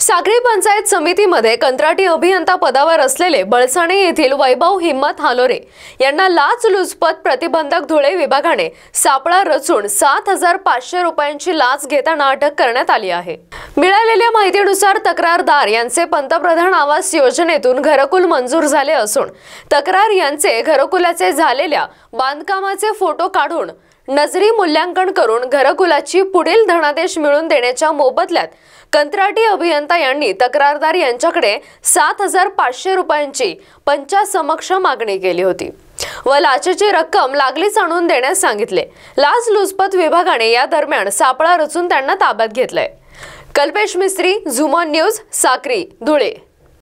सागरी पंचायत समितीमध्ये कंत्राटी अभियंता पदावर असलेले बळसाणे येथील वैभव हिम्मत हालोरे यांना लाचलुचपत प्रतिबंधक धुळे विभागाने सापळा रचून सात हजार पाचशे रुपयांची लाच घेताना अटक करण्यात आली आहे मिळालेल्या माहितीनुसार तक्रारदार यांचे पंतप्रधान आवास योजनेतून घरकुल मंजूर झाले असून तक्रार यांचे घरकुलाचे झालेल्या बांधकामाचे फोटो काढून नजरी मूल्यांकन करून घरकुलाची पुढील धनादेश मिळून देण्याच्या मोबदल्यात कंत्राटी अभियंता यांनी तक्रारदार यांच्याकडे सात हजार पाचशे रुपयांची समक्ष मागणी केली होती व लाचेची रक्कम लागलीच आणून देण्यास सांगितले लाच लुचपत विभागाने या दरम्यान सापळा रचून त्यांना ताब्यात घेतलंय कल्पेश मिस्त्री झुमॉन न्यूज साकरी, धुळे